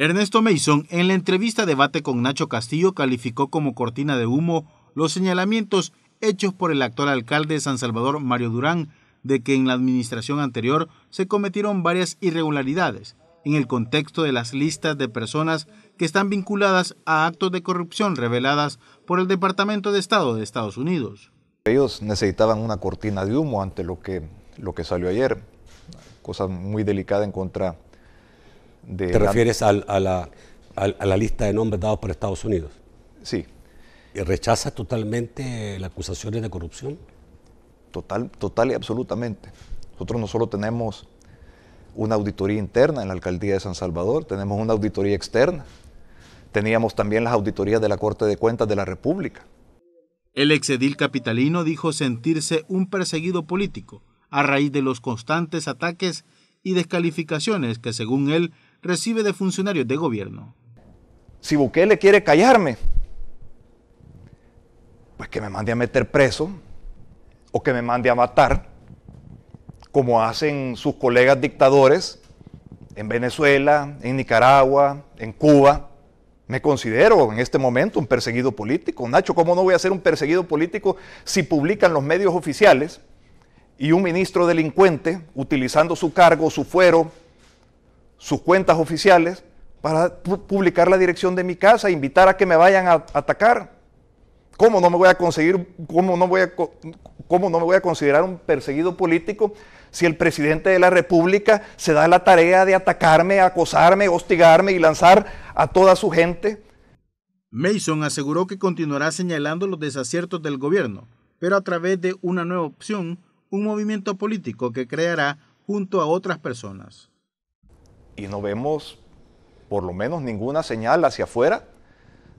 Ernesto Mason, en la entrevista debate con Nacho Castillo, calificó como cortina de humo los señalamientos hechos por el actual alcalde de San Salvador, Mario Durán, de que en la administración anterior se cometieron varias irregularidades en el contexto de las listas de personas que están vinculadas a actos de corrupción reveladas por el Departamento de Estado de Estados Unidos. Ellos necesitaban una cortina de humo ante lo que, lo que salió ayer, cosa muy delicada en contra ¿Te refieres a, la, lista de nombres dados por Estados Unidos? Sí. ¿Y ¿Rechazas totalmente las acusaciones de corrupción? Total, total y absolutamente. Nosotros no solo tenemos una auditoría interna en la alcaldía de San Salvador, tenemos una auditoría externa. Teníamos también las auditorías de la Corte de Cuentas de la República. El exedil capitalino dijo sentirse un perseguido político a raíz de los constantes ataques y descalificaciones que según él recibe de funcionarios de gobierno. Si Bukele quiere callarme, pues que me mande a meter preso o que me mande a matar, como hacen sus colegas dictadores en Venezuela, en Nicaragua, en Cuba. Me considero en este momento un perseguido político. Nacho, ¿cómo no voy a ser un perseguido político si publican los medios oficiales y un ministro delincuente, utilizando su cargo, su fuero, sus cuentas oficiales para publicar la dirección de mi casa, invitar a que me vayan a atacar. ¿Cómo no me voy a conseguir, cómo no me voy a considerar un perseguido político si el presidente de la República se da la tarea de atacarme, acosarme, hostigarme y lanzar a toda su gente? Mason aseguró que continuará señalando los desaciertos del gobierno, pero a través de una nueva opción, un movimiento político que creará junto a otras personas y no vemos por lo menos ninguna señal hacia afuera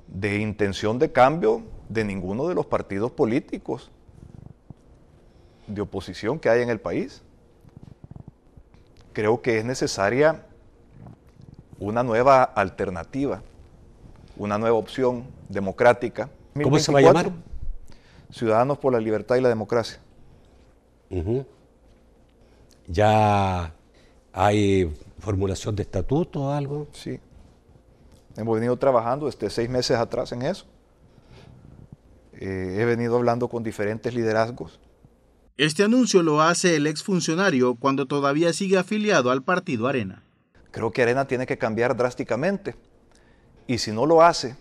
de intención de cambio de ninguno de los partidos políticos de oposición que hay en el país. Creo que es necesaria una nueva alternativa, una nueva opción democrática. ¿Cómo se va a llamar? Ciudadanos por la Libertad y la Democracia. Ya ¿Hay formulación de estatuto o algo? Sí. Hemos venido trabajando desde seis meses atrás en eso. Eh, he venido hablando con diferentes liderazgos. Este anuncio lo hace el ex funcionario cuando todavía sigue afiliado al partido Arena. Creo que Arena tiene que cambiar drásticamente. Y si no lo hace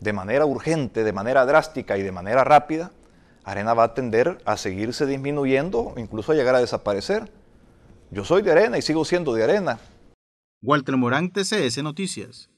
de manera urgente, de manera drástica y de manera rápida, Arena va a tender a seguirse disminuyendo, incluso a llegar a desaparecer. Yo soy de arena y sigo siendo de arena. Walter Morán, TCS Noticias.